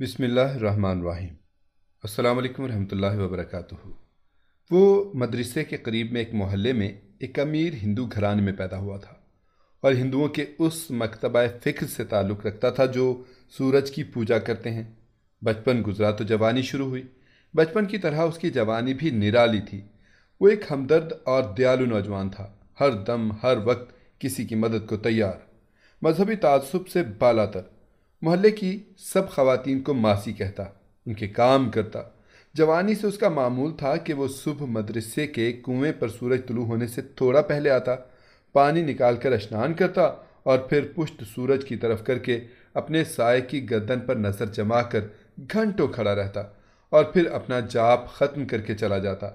बिसमीम् अल्लाम वरहमल वर्क वो मदरसे के करीब में एक मोहल्ले में एक अमीर हिंदू घरान में पैदा हुआ था और हिंदुओं के उस मकतबा फ़िक्र से ताल्लुक़ रखता था जो सूरज की पूजा करते हैं बचपन गुजरा तो जवानी शुरू हुई बचपन की तरह उसकी जवानी भी निराली थी वो एक हमदर्द और दयालु नौजवान था हर दम हर वक्त किसी की मदद को तैयार मजहबी तसब से बालातर मोहल्ले की सब खातन को मासी कहता उनके काम करता जवानी से उसका मामूल था कि वो सुबह मदरसे के कुएं पर सूरज तुलू होने से थोड़ा पहले आता पानी निकाल कर स्नान करता और फिर पुष्ट सूरज की तरफ करके अपने साय की गर्दन पर नज़र जमा कर घंटों खड़ा रहता और फिर अपना जाप ख़त्म करके चला जाता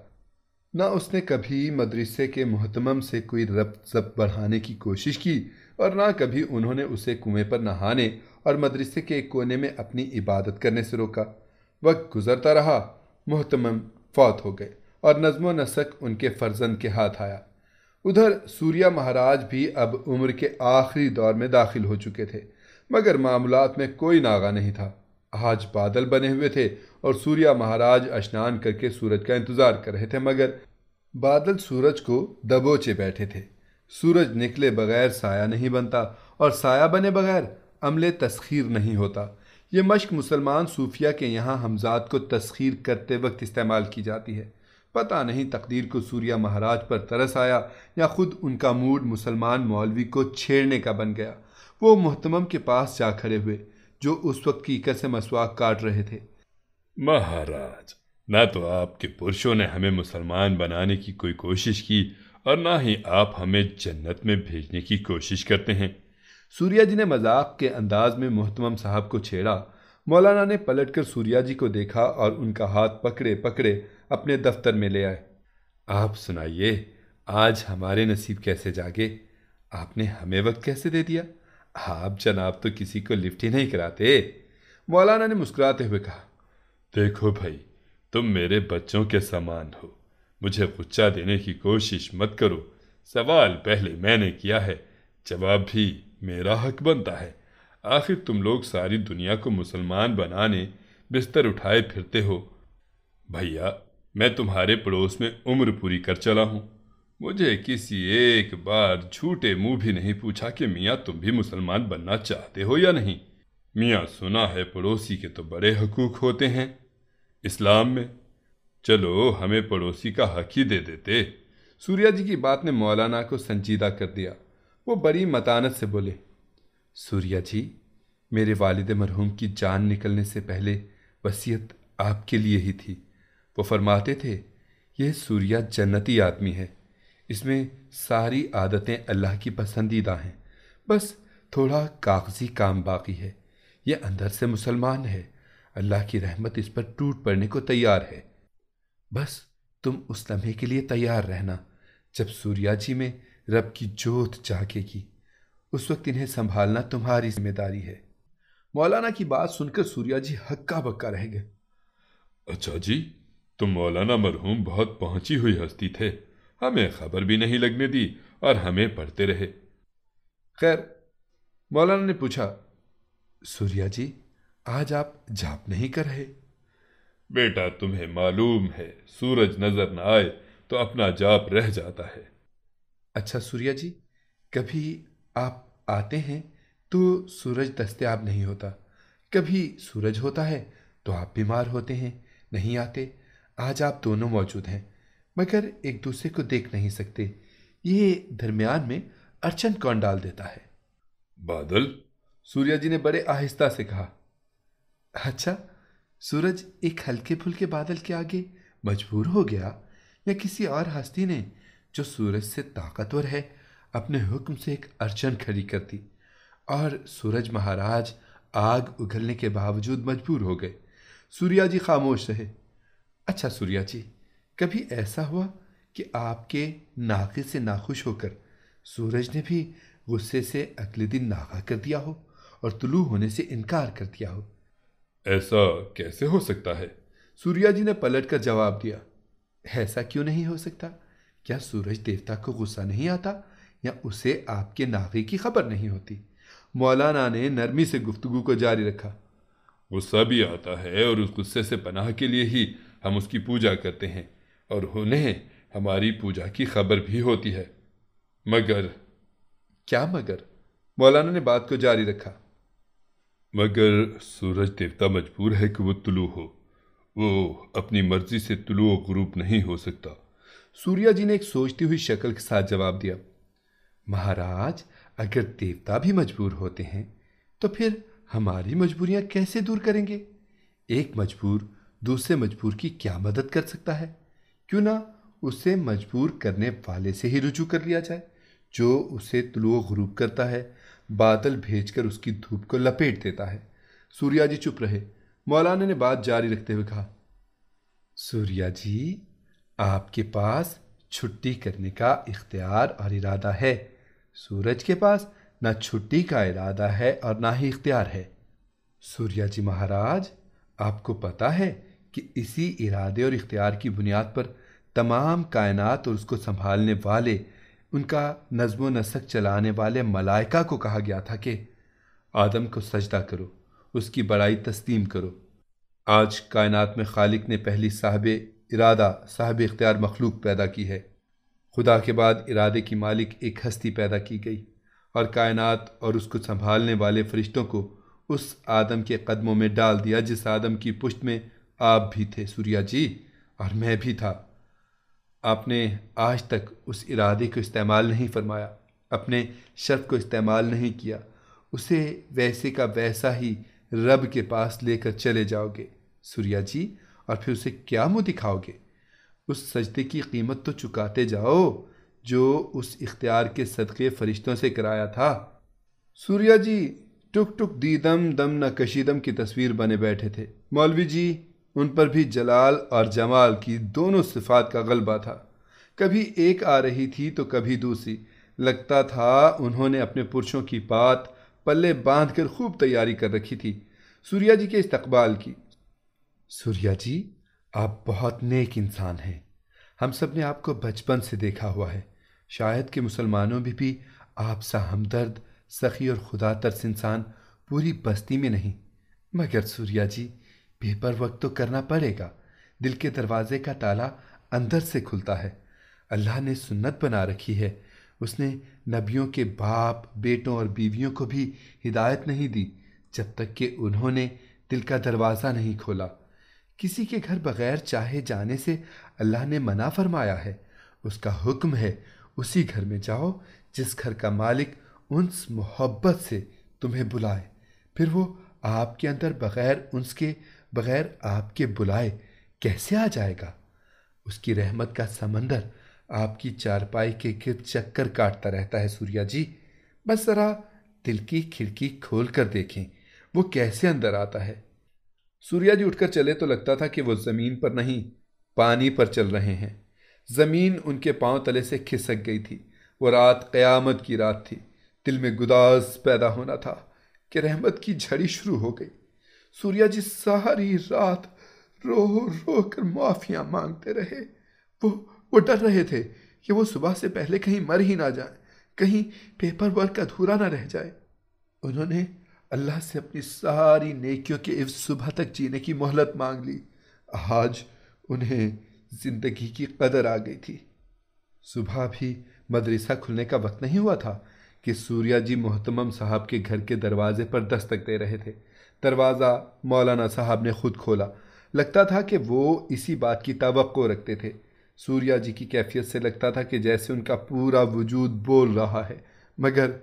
ना उसने कभी मदरसे के मोहतमम से कोई रब जब बढ़ाने की कोशिश की और ना कभी उन्होंने उसे कुएं पर नहाने और मदरसे के एक कोने में अपनी इबादत करने से रोका वक्त गुजरता रहा मोहतमम फौत हो गए और नजमो नसक उनके फर्जंद के हाथ आया उधर सूर्या महाराज भी अब उम्र के आखिरी दौर में दाखिल हो चुके थे मगर मामलात में कोई नागा नहीं था आज बादल बने हुए थे और सूर्या महाराज स्नान करके सूरज का इंतज़ार कर रहे थे मगर बादल सूरज को दबोचे बैठे थे सूरज निकले बगैर साया नहीं बनता और साया बने बगैर अमल तस्खीर नहीं होता ये मश्क मुसलमान सूफिया के यहाँ हमजात को तस्खीर करते वक्त इस्तेमाल की जाती है पता नहीं तकदीर को सूर्या महाराज पर तरस आया या ख़ुद उनका मूड मुसलमान मौलवी को छेड़ने का बन गया वो मोहतम के पास जा खड़े हुए जो उस वक्त की से मसवाक काट रहे थे महाराज ना तो आपके पुरुषों ने हमें मुसलमान बनाने की कोई कोशिश की और ना ही आप हमें जन्नत में भेजने की कोशिश करते हैं सूर्या जी ने मजाक के अंदाज में मोहतमम साहब को छेड़ा मौलाना ने पलटकर सूर्या जी को देखा और उनका हाथ पकड़े पकड़े अपने दफ्तर में ले आए आप सुनाइए आज हमारे नसीब कैसे जागे आपने हमें वक्त कैसे दे दिया आप जनाब तो किसी को लिफ्ट ही नहीं कराते मौलाना ने मुस्कुराते हुए कहा देखो भाई तुम मेरे बच्चों के समान हो मुझे गुच्चा देने की कोशिश मत करो सवाल पहले मैंने किया है जवाब भी मेरा हक बनता है आखिर तुम लोग सारी दुनिया को मुसलमान बनाने बिस्तर उठाए फिरते हो भैया मैं तुम्हारे पड़ोस में उम्र पूरी कर चला हूँ मुझे किसी एक बार झूठे मुंह भी नहीं पूछा कि मियाँ तुम भी मुसलमान बनना चाहते हो या नहीं मियाँ सुना है पड़ोसी के तो बड़े हकूक होते हैं इस्लाम में चलो हमें पड़ोसी का हक ही दे देते सूर्या जी की बात ने मौलाना को संजीदा कर दिया वो बड़ी मतानत से बोले सूर्या जी मेरे वालिद मरहूम की जान निकलने से पहले वसीयत आपके लिए ही थी वो फरमाते थे यह सूर्या जन्नती आदमी है इसमें सारी आदतें अल्लाह की पसंदीदा हैं बस थोड़ा कागजी काम बाकी है यह अंदर से मुसलमान है अल्लाह की रहमत इस पर टूट पड़ने को तैयार है बस तुम उस लम्हे के लिए तैयार रहना जब सूर्या जी में रब की जोत जागेगी उस वक्त इन्हें संभालना तुम्हारी जिम्मेदारी है मौलाना की बात सुनकर सूर्या जी हक्का बक्का रह गए अच्छा जी तुम मौलाना मरहूम बहुत पहुंची हुई हस्ती थे हमें खबर भी नहीं लगने दी और हमें पढ़ते रहे खैर मौलाना ने पूछा सूर्या जी आज आप जाप नहीं कर रहे बेटा तुम्हें मालूम है सूरज नजर न आए तो अपना जाप रह जाता है अच्छा सूर्या जी कभी आप आते हैं तो सूरज दस्तयाब नहीं होता कभी सूरज होता है तो आप बीमार होते हैं नहीं आते आज आप दोनों मौजूद हैं मगर एक दूसरे को देख नहीं सकते ये दरमियान में अर्चन कौन डाल देता है बादल सूर्या जी ने बड़े आहिस्ता से कहा अच्छा सूरज एक हल्के फुल्के बादल के आगे मजबूर हो गया या किसी और हस्ती ने जो सूरज से ताकतवर है अपने हुक्म से एक अर्चन खड़ी कर दी और सूरज महाराज आग उघलने के बावजूद मजबूर हो गए सूर्या जी खामोश रहे अच्छा सूर्या जी कभी ऐसा हुआ कि आपके नाके से नाखुश होकर सूरज ने भी गुस्से से अगले दिन नागा कर दिया हो और तुलू होने से इनकार कर दिया हो ऐसा कैसे हो सकता है सूर्या जी ने पलट कर जवाब दिया ऐसा क्यों नहीं हो सकता क्या सूरज देवता को गुस्सा नहीं आता या उसे आपके नागे की खबर नहीं होती मौलाना ने नरमी से गुफ्तगु को जारी रखा गुस्सा भी आता है और उस गुस्से से पनाह के लिए ही हम उसकी पूजा करते हैं और उन्हें हमारी पूजा की खबर भी होती है मगर क्या मगर मौलाना ने बात को जारी रखा मगर सूरज देवता मजबूर है कि वो तुलू हो वो अपनी मर्जी से तुलू और गरूब नहीं हो सकता सूर्या जी ने एक सोचती हुई शक्ल के साथ जवाब दिया महाराज अगर देवता भी मजबूर होते हैं तो फिर हमारी मजबूरियां कैसे दूर करेंगे एक मजबूर दूसरे मजबूर की क्या मदद कर सकता है क्यों ना उसे मजबूर करने वाले से ही रुजू कर लिया जाए जो उसे तुलु गुरूब करता है बादल भेजकर उसकी धूप को लपेट देता है सूर्या जी चुप रहे मौलाना ने बात जारी रखते हुए कहा सूर्या जी आपके पास छुट्टी करने का इख्तियार और इरादा है सूरज के पास ना छुट्टी का इरादा है और ना ही इख्तियार है सूर्या जी महाराज आपको पता है कि इसी इरादे और इख्तियार की बुनियाद पर तमाम कायनात और उसको संभालने वाले उनका नज्म नसक चलाने वाले मलाइका को कहा गया था कि आदम को सजदा करो उसकी बड़ाई तस्तीम करो आज कायनात में खालिक ने पहली साहब इरादा साहब इख्तियार मखलूक पैदा की है खुदा के बाद इरादे की मालिक एक हस्ती पैदा की गई और कायनात और उसको संभालने वाले फरिश्तों को उस आदम के कदमों में डाल दिया जिस आदम की पुश्त में आप भी थे सूर्या जी और मैं भी था आपने आज तक उस इरादे को इस्तेमाल नहीं फरमाया अपने शर्त को इस्तेमाल नहीं किया उसे वैसे का वैसा ही रब के पास लेकर चले जाओगे सूर्या जी और फिर उसे क्या मुँह दिखाओगे उस सजदे की कीमत तो चुकाते जाओ जो उस इख्तियार के सदक़े फरिश्तों से कराया था सूर्या जी टुक टुक दीदम दम न कशीदम की तस्वीर बने बैठे थे मौलवी जी उन पर भी जलाल और जमाल की दोनों सिफात का गलबा था कभी एक आ रही थी तो कभी दूसरी लगता था उन्होंने अपने पुरुषों की बात पल्ले बांध कर खूब तैयारी कर रखी थी सूर्या जी के इस्तबाल की सूर्या जी आप बहुत नेक इंसान हैं हम सब ने आपको बचपन से देखा हुआ है शायद कि मुसलमानों में भी, भी आप सा हमदर्द सखी और खुदा तर्स इंसान पूरी बस्ती में नहीं मगर सूर्या जी पेपर वक्त तो करना पड़ेगा दिल के दरवाजे का ताला अंदर से खुलता है अल्लाह ने सुन्नत बना रखी है उसने नबियों के बाप बेटों और बीवियों को भी हिदायत नहीं दी जब तक कि उन्होंने दिल का दरवाज़ा नहीं खोला किसी के घर बगैर चाहे जाने से अल्लाह ने मना फरमाया है उसका हुक्म है उसी घर में जाओ जिस घर का मालिक उनस मोहब्बत से तुम्हें बुलाए फिर वो आपके अंदर बगैर उनके बगैर आपके बुलाए कैसे आ जाएगा उसकी रहमत का समंदर आपकी चारपाई के गिर चक्कर काटता रहता है सूर्या जी बस ज़रा दिल की खिड़की खोल कर देखें वो कैसे अंदर आता है सूर्या जी उठकर चले तो लगता था कि वो ज़मीन पर नहीं पानी पर चल रहे हैं ज़मीन उनके पाँव तले से खिसक गई थी वो रात क़यामत की रात थी दिल में गुदास पैदा होना था कि रहमत की झड़ी शुरू हो गई सूर्या जी सारी रात रो रो कर माफ़ियाँ मांगते रहे वो वो डर रहे थे कि वो सुबह से पहले कहीं मर ही ना जाए कहीं पेपर वर्क अधूरा ना रह जाए उन्होंने अल्लाह से अपनी सारी नेकियों के इस सुबह तक जीने की मोहलत मांग ली आज उन्हें ज़िंदगी की कदर आ गई थी सुबह भी मदरसा खुलने का वक्त नहीं हुआ था कि सूर्या जी मोहतम साहब के घर के दरवाजे पर दस्तक दे रहे थे दरवाज़ा मौलाना साहब ने खुद खोला लगता था कि वो इसी बात की तो रखते थे सूर्या जी की कैफियत से लगता था कि जैसे उनका पूरा वजूद बोल रहा है मगर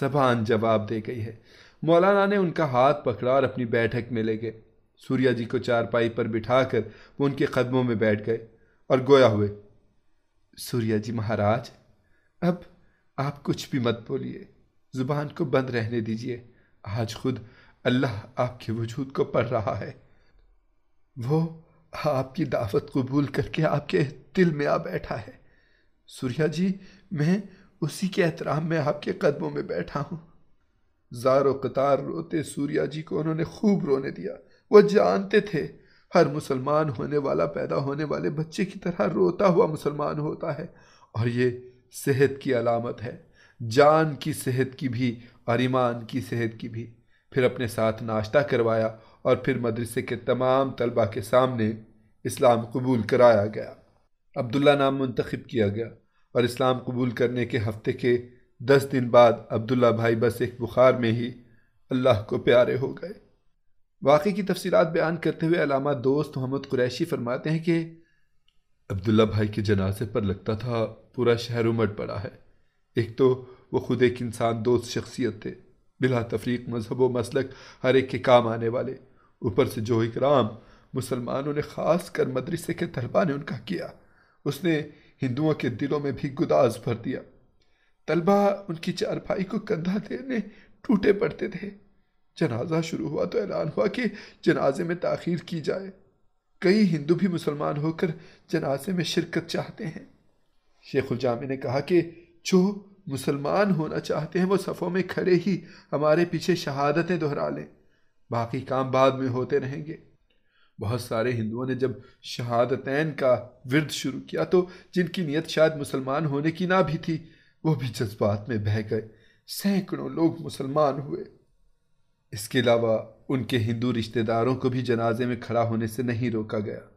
जबान जवाब दे गई है मौलाना ने उनका हाथ पकड़ा और अपनी बैठक में ले गए सूर्या जी को चारपाई पर बिठा कर वो उनके कदमों में बैठ गए और गोया हुए सूर्या जी महाराज अब आप कुछ भी मत बोलिए ज़ुबान को बंद रहने दीजिए आज खुद अल्लाह आपके वजूद को पढ़ रहा है वो आपकी दावत कबूल करके आपके दिल में आ बैठा है सूर्या जी मैं उसी के एहतराम में आपके कदमों में बैठा हूँ ज़ारो कतार रोते सूर्या जी को उन्होंने खूब रोने दिया वह जानते थे हर मुसलमान होने वाला पैदा होने वाले बच्चे की तरह रोता हुआ मुसलमान होता है और ये सेहत की अलामत है जान की सेहत की भी और ईमान की सेहत की भी फिर अपने साथ नाश्ता करवाया और फिर मदरसे के तमाम तलबा के सामने इस्लाम कबूल कराया गया अब्दुल्ला नाम मुंतखब किया गया और इस्लाम कबूल करने के हफ्ते के दस दिन बाद अब्दुल्ला भाई बस एक बुखार में ही अल्लाह को प्यारे हो गए वाकई की तफसीत बयान करते हुए अलामा दोस्त मोहम्मद कुरैशी फरमाते हैं कि अब्दुल्ला भाई के जनाजे पर लगता था पूरा शहर उमट पड़ा है एक तो वो खुद एक इंसान दोस्त शख्सियत थे बिला तफरीक मजहब व मसलक हर एक के काम आने वाले ऊपर से जो इकराम मुसलमानों ने ख़ास कर मदरसे के तलबा ने उनका किया उसने हिंदुओं के दिलों में भी गुदाज भर दिया तलबा उनकी चारपाई को कंधा देने टूटे पड़ते थे जनाजा शुरू हुआ तो ऐलान हुआ कि जनाजे में तखिर की जाए कई हिंदू भी मुसलमान होकर जनाजे में शिरकत चाहते हैं शेख जामे ने कहा कि जो मुसलमान होना चाहते हैं वो सफ़ों में खड़े ही हमारे पीछे शहादतें दोहरा लें बाकी काम बाद में होते रहेंगे बहुत सारे हिंदुओं ने जब शहादतैन का विरद शुरू किया तो जिनकी नीयत शायद मुसलमान होने की ना भी थी वो भी जज्बात में बह गए सैकड़ों लोग मुसलमान हुए इसके अलावा उनके हिंदू रिश्तेदारों को भी जनाजे में खड़ा होने से नहीं रोका गया